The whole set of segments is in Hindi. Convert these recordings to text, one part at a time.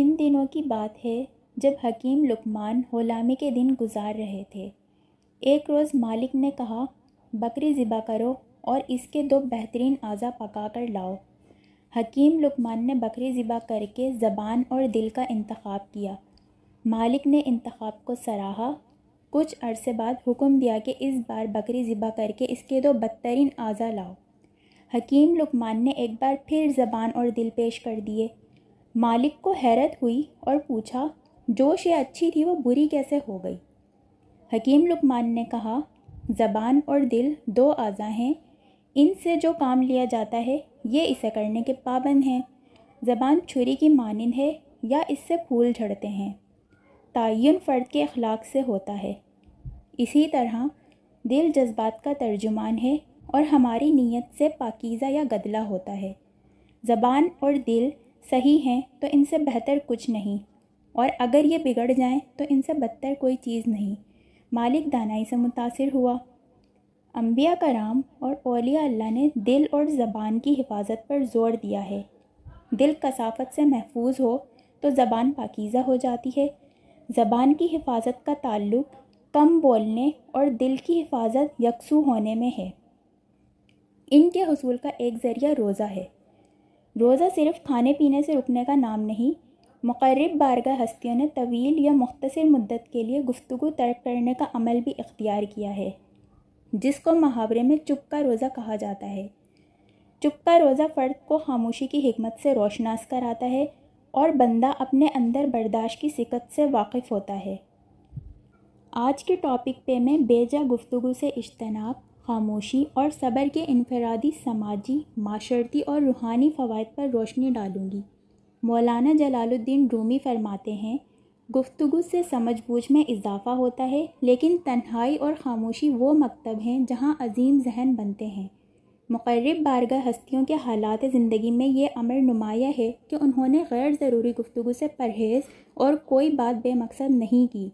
इन दिनों की बात है जब हकीम लुकमान होलामी के दिन गुजार रहे थे एक रोज़ मालिक ने कहा बकरी ज़िबा करो और इसके दो बेहतरीन अज़ा पका कर लाओ हकीम लुकमान ने बकरी ज़िबा करके ज़बान और दिल का इंतखब किया मालिक ने इंतखब को सराहा कुछ अरसे बाद हुक्म दिया कि इस बार बकरी ज़िबा करके इसके दो बदतरीन अज़ा लाओ हकीम लुकमान ने एक बार फिर ज़बान और दिल पेश कर दिए मालिक को हैरत हुई और पूछा जोश ये अच्छी थी वो बुरी कैसे हो गई हकीम लुकमान ने कहा ज़बान और दिल दो आज़ा हैं इनसे जो काम लिया जाता है ये इसे करने के पाबंद हैं ज़बान छुरी की मानंद है या इससे फूल झड़ते हैं तयन फ़र्द के अखलाक से होता है इसी तरह दिल जज्बात का तर्जुमान है और हमारी नीयत से पाकीज़ा या गदला होता है ज़बान और दिल सही हैं तो इनसे बेहतर कुछ नहीं और अगर ये बिगड़ जाएं तो इनसे बदतर कोई चीज़ नहीं मालिक दानाई से मुतासर हुआ अम्बिया कराम और ओलिया अल्लाह ने दिल और ज़बान की हिफाजत पर जोर दिया है दिल कसाफत से महफूज हो तो ज़बान पाकिज़ा हो जाती है ज़बान की हिफाजत का ताल्लुक़ कम बोलने और दिल की हिफाजत यकसू होने में है इनके हसूल का एक ज़रिया रोज़ा है रोज़ा सिर्फ खाने पीने से रुकने का नाम नहीं मकरब बारगा हस्तियों ने तवील या मुख्तर मदत के लिए गुफ्तु तर्क करने का अमल भी इख्तियार किया है जिसको मुहावरे में चुप का रोज़ा कहा जाता है चुप का रोज़ा फ़र्द को खामोशी की हमत से रोशनास कराता है और बंदा अपने अंदर बर्दाश्त की सिकत से वाकिफ़ होता है आज के टॉपिक पे मैं बेजा गुफ्तु से इजतनाब खामोशी और सब्र के इनफरादी समाजी माशरती और रूहानी फ़वाद पर रोशनी डालूँगी मौलाना जलालुद्दीन रूमी फरमाते हैं गुफ्तगु से समझ बूझ में इजाफ़ा होता है लेकिन तन्हाई और खामोशी वो मकतब हैं जहाँ अजीम जहन बनते हैं मकरब बारगह हस्तियों के हालात ज़िंदगी में ये अमर नुमाया है कि उन्होंने गैर ज़रूरी गुफ्तु से परहेज़ और कोई बात बेमकसद नहीं की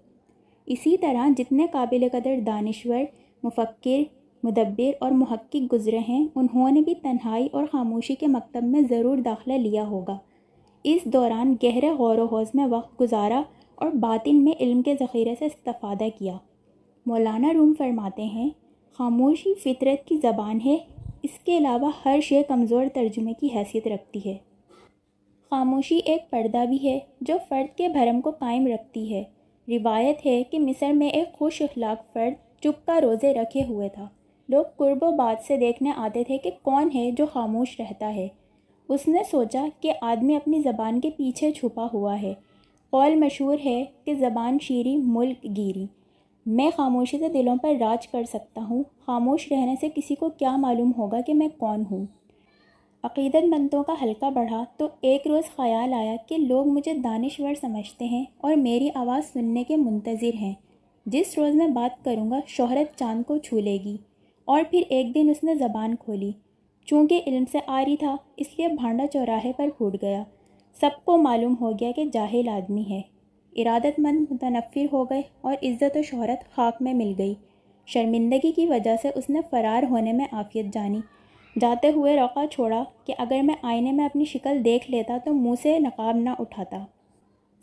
इसी तरह जितने काबिल कदर दानश्वर मुफक्र मुदब्बिर और महक्क गुज़रे हैं उन्होंने भी तन्हाई और खामोशी के मकतब में ज़रूर दाखिला लिया होगा इस दौरान गहरे गौर वौज में वक्त गुजारा और बातिन में इल्म के ज़ख़ीरे से इस्तादा किया मौलाना रूम फरमाते हैं खामोशी फितरत की ज़बान है इसके अलावा हर शे कमज़ोर तर्जुमे की हैसियत रखती है खामोशी एक पर्दा भी है जो फ़र्द के भरम को कायम रखती है रिवायत है कि मिस्र में एक खुश अखलाक फ़र्द चुप का रोज़े रखे हुए था लोग कुर्बोबाद से देखने आते थे कि कौन है जो खामोश रहता है उसने सोचा कि आदमी अपनी ज़बान के पीछे छुपा हुआ है कौल मशहूर है कि ज़बान शीरी मुल्क गिरी मैं खामोशी से दिलों पर राज कर सकता हूँ खामोश रहने से किसी को क्या मालूम होगा कि मैं कौन हूँ अकीदतमंदों का हल्का बढ़ा तो एक रोज़ ख्याल आया कि लोग मुझे दानश्वर समझते हैं और मेरी आवाज़ सुनने के मुंतज़र हैं जिस रोज़ मैं बात करूँगा शहरत चांद को छू लेगी और फिर एक दिन उसने ज़बान खोली चूँकि इल्म से आ रही था इसलिए भांडा चौराहे पर फूट गया सबको मालूम हो गया कि जाहिल आदमी है इरादतमंद मुतनफ़िर हो गए और इज़्ज़त और शहरत खाक में मिल गई शर्मिंदगी की वजह से उसने फ़रार होने में आफियत जानी जाते हुए रौका छोड़ा कि अगर मैं आईने में अपनी शिकल देख लेता तो मुँह से नकाब ना उठाता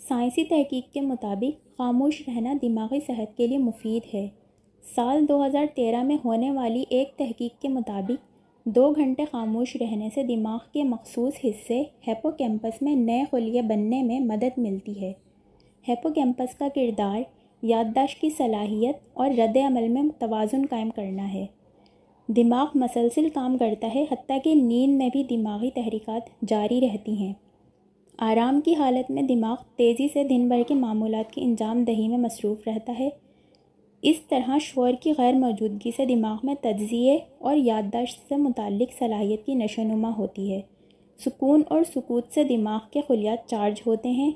साइंसी तहकीक के मुताबिक खामोश रहना दिमागी सेहत के लिए मुफीद है साल 2013 में होने वाली एक तहकीक के मुताबिक दो घंटे खामोश रहने से दिमाग के मखसूस हिस्से हेपोकैम्पस में नए खलिए बनने में मदद मिलती है हेपोकैम्पस का किरदार याददाश्त की सलाहियत और रद्द अमल में तोज़ुन कायम करना है दिमाग मसलसिल काम करता है हती कि नींद में भी दिमागी तहरीक जारी रहती हैं आराम की हालत में दिमाग तेज़ी से दिन भर के मामूलत की अंजाम दही में मसरूफ़ रहता है इस तरह शोर की गैर मौजूदगी से दिमाग में तज्ज़िए और याददाश्त से मुतक सलाहियत की नशोनुमा होती है सुकून और सुकूत से दिमाग के खलियात चार्ज होते हैं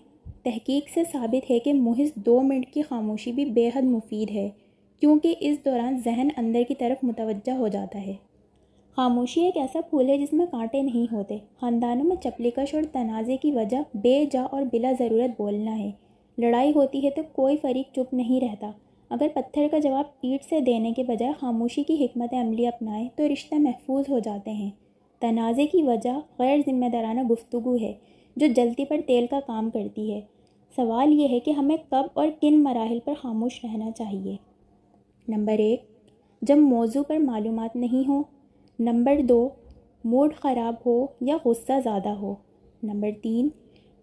तहकीक से साबित है कि मुहिस दो मिनट की खामोशी भी बेहद मुफीद है क्योंकि इस दौरान जहन अंदर की तरफ मुतवजह हो जाता है खामोशी एक ऐसा फूल है जिसमें कांटे नहीं होते ख़ानदानों में चपलीकश और तनाज़े की वजह बेजा और बिला ज़रूरत बोलना है लड़ाई होती है तो कोई फरीक चुप नहीं रहता अगर पत्थर का जवाब ईट से देने के बजाय खामोशी की हमत अमली अपनाएं तो रिश्ते महफूज हो जाते हैं तनाज़े की वजह गैर ज़िम्मेदाराना गुफ्तु है जो जलती पर तेल का काम करती है सवाल यह है कि हमें कब और किन मराहल पर खामोश रहना चाहिए नंबर एक जब मौजू पर मालूम नहीं हो नंबर दो मूड ख़राब हो या गुस्सा ज़्यादा हो नंबर तीन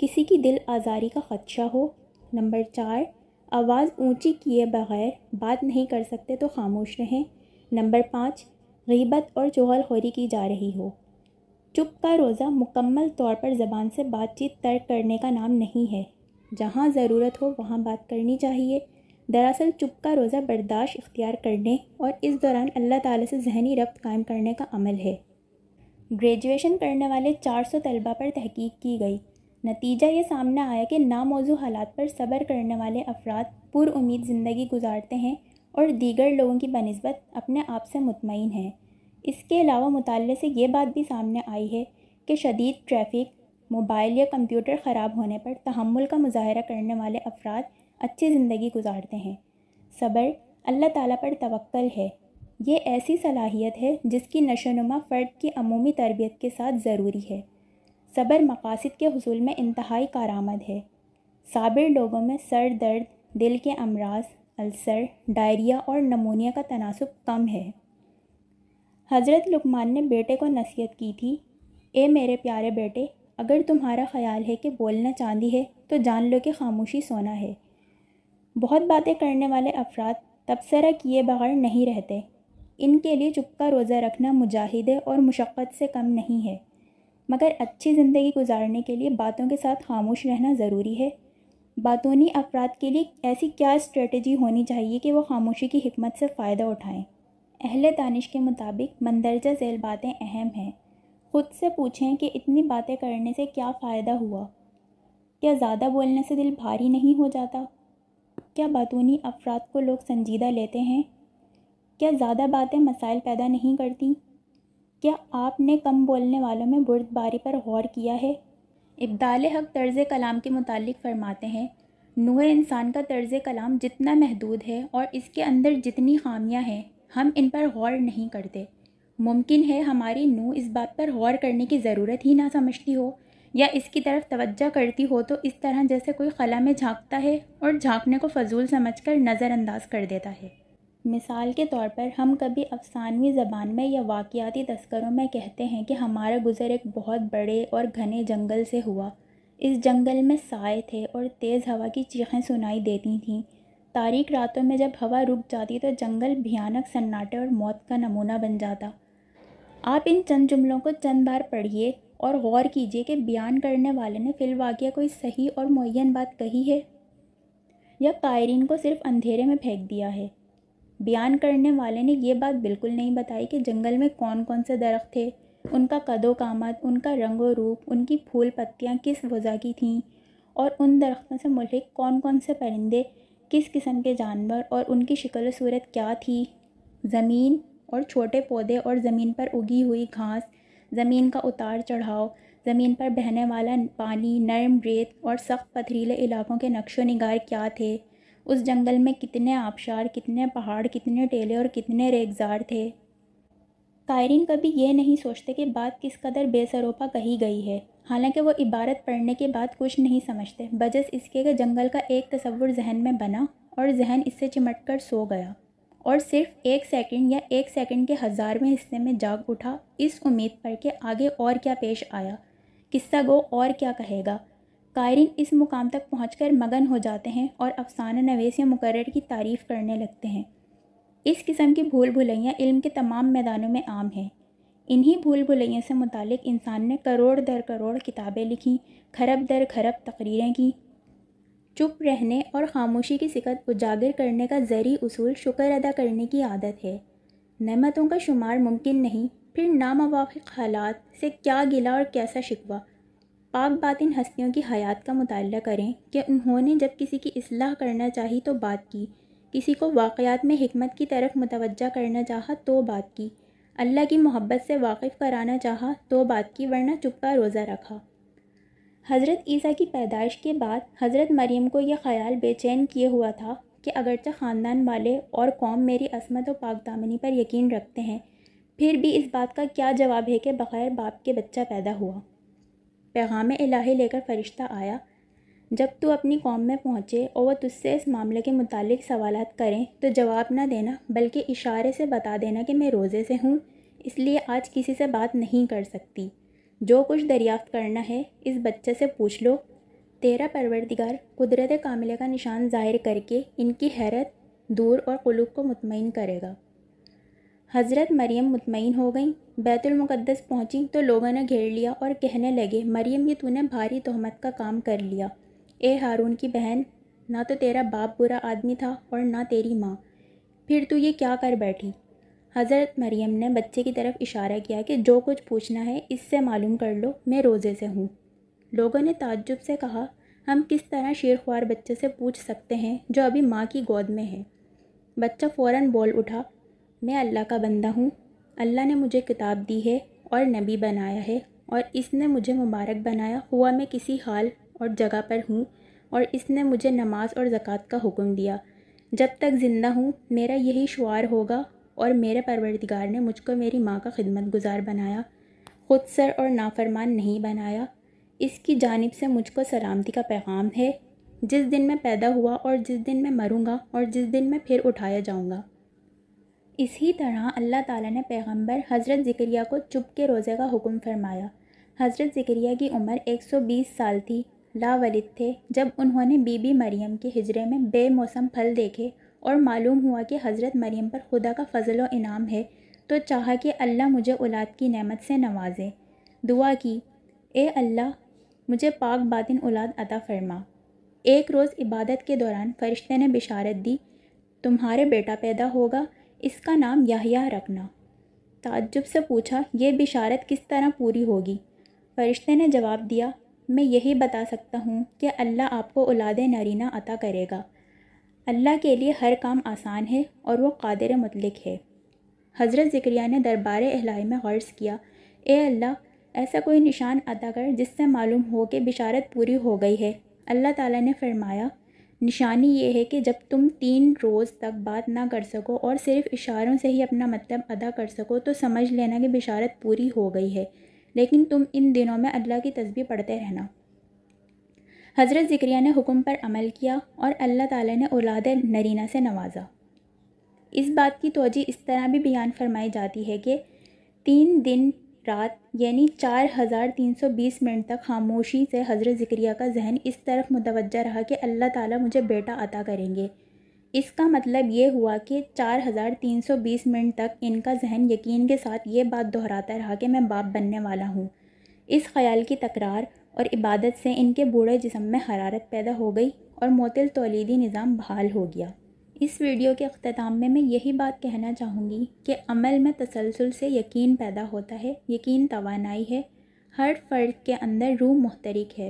किसी की दिल आज़ारी का ख़दशा हो नंबर चार आवाज़ ऊंची किए बगैर बात नहीं कर सकते तो खामोश रहें नंबर पाँच गीबत और चुगल खोरी की जा रही हो चुप का रोज़ा मुकम्मल तौर पर ज़बान से बातचीत तर्क करने का नाम नहीं है जहाँ ज़रूरत हो वहाँ बात करनी चाहिए दरअसल चुप का रोज़ा बर्दाश्त इख्तियार करने और इस दौरान अल्लाह ताला से जहनी रब्त कायम करने का अमल है ग्रेजुएशन करने वाले 400 तलबा पर तहकीक की गई नतीजा ये सामने आया कि नामौजू हालात पर सब्र करने वाले अफराद उम्मीद ज़िंदगी गुजारते हैं और दीगर लोगों की बनस्बत अपने आप से मुतमिन हैं इसके अलावा मुताले से ये बात भी सामने आई है कि शदीद ट्रैफिक मोबाइल या कंप्यूटर ख़राब होने पर तहमुल का मुजाहरा करने वाले अफराद अच्छी ज़िंदगी गुजारते हैं सब्र अल्लाह ताला पर तवक्ल है ये ऐसी सलाहियत है जिसकी नशोनुमा फ़र्द की अमूमी तरबियत के साथ ज़रूरी है सबर मकासद के हसूल में इंतहाई कारामद है साबिर लोगों में सर दर्द दिल के अमराज अल्सर डायरिया और नमोनिया का तनासब कम है हज़रत लुकमान ने बेटे को नसीहत की थी ए मेरे प्यारे बेटे अगर तुम्हारा ख्याल है कि बोलना चांदी है तो जान लो कि खामोशी सोना है बहुत बातें करने वाले अफराद तबसरा किए बगैर नहीं रहते इनके लिए चुपका रोज़ा रखना मुजाहिदे और मुशक्क़त से कम नहीं है मगर अच्छी ज़िंदगी गुजारने के लिए बातों के साथ खामोश रहना ज़रूरी है बातूनी अफराद के लिए ऐसी क्या स्ट्रेटजी होनी चाहिए कि वो खामोशी की हमत से फ़ायदा उठाएं अहल दानिश के मुताबिक मंदरजा झेल बातें अहम हैं खुद से पूछें कि इतनी बातें करने से क्या फ़ायदा हुआ क्या ज़्यादा बोलने से दिल भारी नहीं हो जाता क्या बातूनी अफराद को लोग संजीदा लेते हैं क्या ज़्यादा बातें मसाइल पैदा नहीं करती क्या आपने कम बोलने वालों में बुर्दबारी पर गौर किया है इब्दाल हक तर्ज़ कलाम के मुतालिक फरमाते हैं नूह इंसान का तर्ज़ कलाम जितना महदूद है और इसके अंदर जितनी खामियां हैं हम इन पर गौर नहीं करते मुमकिन है हमारी नूह इस बात पर गौर करने की ज़रूरत ही ना समझती हो या इसकी तरफ तवज्जा करती हो तो इस तरह जैसे कोई खला में झांकता है और झांकने को फजूल समझकर नज़रअंदाज कर देता है मिसाल के तौर पर हम कभी अफसानवी ज़बान में या वाकियाती तस्करों में कहते हैं कि हमारा गुज़र एक बहुत बड़े और घने जंगल से हुआ इस जंगल में साए थे और तेज़ हवा की चीखें सुनाई देती थीं तारीख रातों में जब हवा रुक जाती तो जंगल भयानक सन्नाटे और मौत का नमूना बन जाता आप इन चंद जुमलों को चंद बार पढ़िए और गौर कीजिए कि बयान करने वाले ने वाक्य कोई सही और मुन बात कही है या कायरीन को सिर्फ अंधेरे में फेंक दिया है बयान करने वाले ने ये बात बिल्कुल नहीं बताई कि जंगल में कौन कौन से दरख्त थे उनका कदो कामत उनका रंग और रूप उनकी फूल पत्तियाँ किस वजह की थीं और उन दरख्तों से मुलिक कौन कौन से परिंदे किस किस्म के जानवर और उनकी शिकल सूरत क्या थी ज़मीन और छोटे पौधे और ज़मीन पर उगी हुई घास ज़मीन का उतार चढ़ाव ज़मीन पर बहने वाला पानी नरम रेत और सख्त पथरीले इलाकों के नक्शो नगार क्या थे उस जंगल में कितने आबशार कितने पहाड़ कितने टेले और कितने रेगजार थे कायरीन कभी यह नहीं सोचते कि बात किस कदर बेसरोपा कही गई है हालांकि वो इबारत पढ़ने के बाद कुछ नहीं समझते बजस इसके के जंगल का एक तस्वुर जहन में बना और जहन इससे चिमट कर सो गया और सिर्फ एक सेकंड या एक सेकंड के हज़ारवें हिस्से में जाग उठा इस उम्मीद पर कि आगे और क्या पेश आया किस्सा गो और क्या कहेगा कायरीन इस मुकाम तक कर मगन हो जाते हैं और अफसाना नवेस या मुकर की तारीफ़ करने लगते हैं इस किस्म की भूल भुलैयाँ इल्म के तमाम मैदानों में आम हैं इन्हीं भूल भुलैयों से मुतक इंसान ने करोड़ दर करोड़ किताबें लिखीं खरब दर खरब तकरीरें की चुप रहने और खामोशी की सिकत उजागर करने का ज़रिए उसूल शुक्र अदा करने की आदत है नमतों का शुमार मुमकिन नहीं फिर नामवाफ़ हालात से क्या गिला और कैसा शिकवा पाक बात इन हस्तियों की हयात का मुताल करें कि उन्होंने जब किसी की असलाह करना चाही तो बात की किसी को वाक़ात में हमत की तरफ मुतवज करना चाहा तो बात की अल्लाह की मोहब्बत से वाकिफ़ कराना चाहा तो बात की वरना चुप का रोज़ा रखा हज़रत ईसा की पैदाइश के बाद हज़रत मरीम को यह ख्याल बेचैन किए हुआ था कि अगरचे ख़ानदान वाले और कौम मेरी असमत और दामनी पर यकीन रखते हैं फिर भी इस बात का क्या जवाब है कि बग़ैर बाप के बच्चा पैदा हुआ पैगाम इलाही लेकर फ़रिश्ता आया जब तू अपनी कौम में पहुँचे और वह तुझसे इस मामले के मुतालिक सवाल करें तो जवाब ना देना बल्कि इशारे से बता देना कि मैं रोज़े से हूँ इसलिए आज किसी से बात नहीं कर सकती जो कुछ दरियाफ्त करना है इस बच्चे से पूछ लो तेरा परवरदिगार कुदरत कामिले का निशान ज़ाहिर करके इनकी हैरत दूर और कुलूब को मुतमिन करेगा हज़रत मरियम मुतमिन हो गईं बैतुलमक़दस पहुँची तो लोगों ने घेर लिया और कहने लगे मरियम ये तूने भारी तहमत का काम कर लिया ए हारून की बहन ना तो तेरा बाप बुरा आदमी था और ना तेरी माँ फिर तू ये क्या कर बैठी हज़रत मरियम ने बच्चे की तरफ इशारा किया कि जो कुछ पूछना है इससे मालूम कर लो मैं रोज़े से हूँ लोगों ने ताज्जुब से कहा हम किस तरह शेर ख्वार बच्चे से पूछ सकते हैं जो अभी माँ की गोद में है बच्चा फ़ौर बोल उठा मैं अल्लाह का बंदा हूँ अल्लाह ने मुझे किताब दी है और नबी बनाया है और इसने मुझे मुबारक बनाया हुआ मैं किसी हाल और जगह पर हूँ और इसने मुझे नमाज और ज़क़़त का हुक्म दिया जब तक ज़िंदा हूँ मेरा यही शुार होगा और मेरे परवरदिगार ने मुझको मेरी माँ का खिदमत गुजार बनाया खुद सर और नाफरमान नहीं बनाया इसकी जानब से मुझको सलामती का पैगाम है जिस दिन मैं पैदा हुआ और जिस दिन मैं मरूँगा और जिस दिन मैं फिर उठाया जाऊँगा इसी तरह अल्लाह ताला ने पैगंबर हज़रत ज़िक्रिया को चुप के रोज़े का हुक्म फरमाया हज़रत ज़िक्रिया की उम्र 120 साल थी लावलिद थे जब उन्होंने बीबी मरियम के हिजरे में बेमौसम फल देखे और मालूम हुआ कि हज़रत मरियम पर खुदा का फजल व इनाम है तो चाहा कि अल्लाह मुझे औलाद की नेमत से नवाजे दुआ की ए अल्लाह मुझे पाक बातिन औलाद अता फरमा एक रोज़ इबादत के दौरान फरिश्ते ने बिशारत दी तुम्हारे बेटा पैदा होगा इसका नाम याहया रखना ताज्जुब से पूछा ये बिशारत किस तरह पूरी होगी फरिश्ते ने जवाब दिया मैं यही बता सकता हूँ कि अल्लाह आपको औलाद नरीना अता करेगा अल्लाह के लिए हर काम आसान है और वह कादर मतलक है हज़रत ज़िक्रिया ने दरबार अहलाई में गर्ज़ किया ए अल्लाह ऐसा कोई निशान अदा कर जिससे मालूम हो कि बिशारत पूरी हो गई है अल्लाह ताला ने फरमाया निशानी ये है कि जब तुम तीन रोज़ तक बात ना कर सको और सिर्फ इशारों से ही अपना मतलब अदा कर सको तो समझ लेना कि बिशारत पूरी हो गई है लेकिन तुम इन दिनों में अल्लाह की तस्वीर पढ़ते रहना हज़रत ज़िक्रिया ने हुक्म पर अमल किया और अल्लाह ताला ने औलाद नरीना से नवाजा इस बात की तोजी इस तरह भी बयान फरमाई जाती है कि तीन दिन रात यानी 4320 मिनट तक खामोशी से हज़रत ज़िक्रिया का जहन इस तरफ मुतवजह रहा कि अल्लाह ताला मुझे बेटा अता करेंगे इसका मतलब ये हुआ कि 4320 मिनट तक इनका जहन यकीन के साथ ये बात दोहराता रहा कि मैं बाप बनने वाला हूँ इस ख्याल की तकरार और इबादत से इनके बूढ़े जिसम में हरारत पैदा हो गई और मोतिल तोलीदी निज़ाम बहाल हो गया इस वीडियो के अख्ताम में मैं यही बात कहना चाहूँगी कि अमल में तसलसल से यकीन पैदा होता है यकीन तोानाई है हर फ़र्द के अंदर रूह मुहतरक है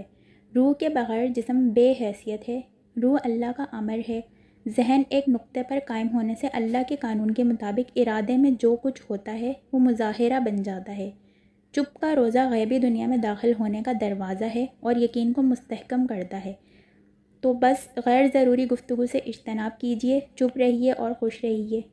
रूह के बग़ैर जिसम बेहैसियत है रूह अल्लाह का अमर है जहन एक नुक़े पर कायम होने से अल्लाह के कानून के मुताबिक इरादे में जो कुछ होता है वो मुजाहरा बन जाता है चुप का रोज़ा गैबी दुनिया में दाखिल होने का दरवाज़ा है और यकीन को मस्तकम करता है तो बस गैर ज़रूरी गुफ्तु से इजतनाब कीजिए चुप रहिए और खुश रहिए